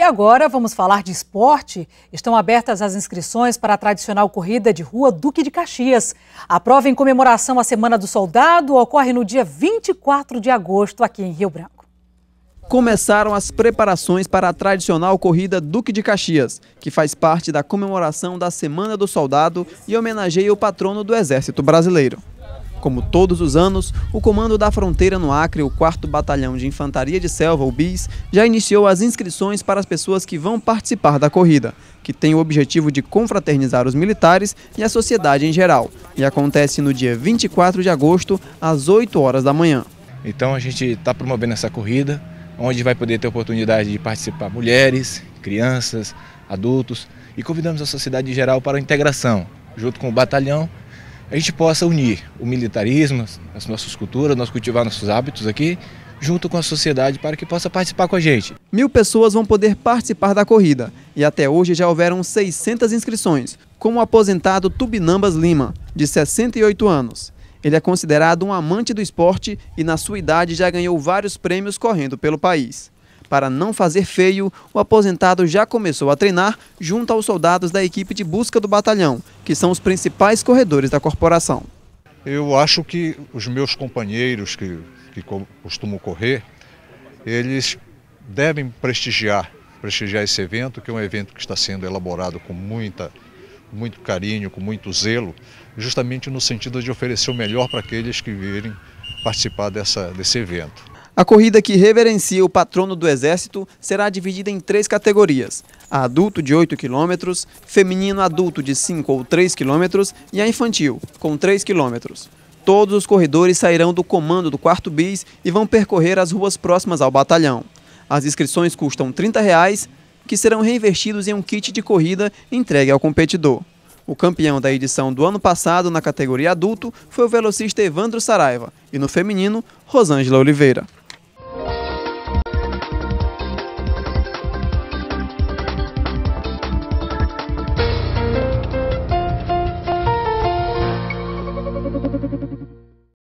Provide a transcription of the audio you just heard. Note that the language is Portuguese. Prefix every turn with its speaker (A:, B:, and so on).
A: E agora vamos falar de esporte. Estão abertas as inscrições para a tradicional corrida de rua Duque de Caxias. A prova em comemoração à Semana do Soldado ocorre no dia 24 de agosto aqui em Rio Branco.
B: Começaram as preparações para a tradicional corrida Duque de Caxias, que faz parte da comemoração da Semana do Soldado e homenageia o patrono do Exército Brasileiro. Como todos os anos, o Comando da Fronteira no Acre, o 4 Batalhão de Infantaria de Selva, o BIS, já iniciou as inscrições para as pessoas que vão participar da corrida, que tem o objetivo de confraternizar os militares e a sociedade em geral, e acontece no dia 24 de agosto, às 8 horas da manhã. Então a gente está promovendo essa corrida,
C: onde vai poder ter oportunidade de participar mulheres, crianças, adultos, e convidamos a sociedade em geral para a integração, junto com o batalhão a gente possa unir o militarismo, as nossas culturas, nós cultivar nossos hábitos aqui, junto com a sociedade para que possa
B: participar com a gente. Mil pessoas vão poder participar da corrida e até hoje já houveram 600 inscrições, como o aposentado Tubinambas Lima, de 68 anos. Ele é considerado um amante do esporte e na sua idade já ganhou vários prêmios correndo pelo país. Para não fazer feio, o aposentado já começou a treinar junto aos soldados da equipe de busca do batalhão, que são os principais corredores da corporação.
D: Eu acho que os meus companheiros que, que costumam correr, eles devem prestigiar, prestigiar esse evento, que é um evento que está sendo elaborado com muita, muito carinho, com muito zelo, justamente no sentido de oferecer o melhor para aqueles que virem participar dessa, desse evento.
B: A corrida que reverencia o patrono do Exército será dividida em três categorias: a adulto de 8 km, feminino adulto de 5 ou 3 km e a infantil, com 3 km. Todos os corredores sairão do comando do quarto bis e vão percorrer as ruas próximas ao batalhão. As inscrições custam R$ 30, reais, que serão reinvestidos em um kit de corrida entregue ao competidor. O campeão da edição do ano passado na categoria adulto foi o velocista Evandro Saraiva e no feminino, Rosângela Oliveira.